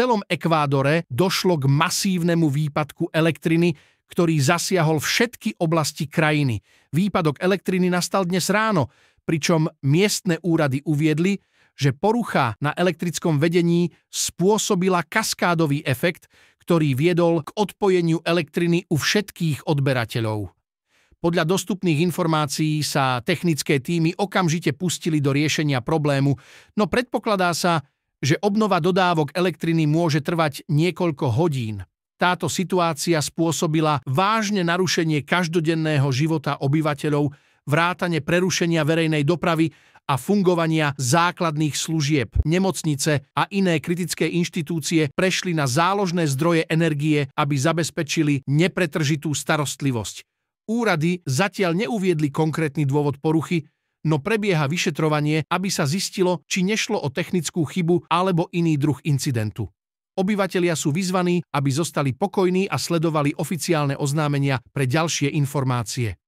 celom Ekvádore došlo k masívnemu výpadku elektriny, ktorý zasiahol všetky oblasti krajiny. Výpadok elektriny nastal dnes ráno, pričom miestne úrady uviedli, že porucha na elektrickom vedení spôsobila kaskádový efekt, ktorý viedol k odpojeniu elektriny u všetkých odberateľov. Podľa dostupných informácií sa technické týmy okamžite pustili do riešenia problému, no predpokladá sa, že obnova dodávok elektriny môže trvať niekoľko hodín. Táto situácia spôsobila vážne narušenie každodenného života obyvateľov, vrátane prerušenia verejnej dopravy a fungovania základných služieb. Nemocnice a iné kritické inštitúcie prešli na záložné zdroje energie, aby zabezpečili nepretržitú starostlivosť. Úrady zatiaľ neuviedli konkrétny dôvod poruchy, no prebieha vyšetrovanie, aby sa zistilo, či nešlo o technickú chybu alebo iný druh incidentu. Obyvatelia sú vyzvaní, aby zostali pokojní a sledovali oficiálne oznámenia pre ďalšie informácie.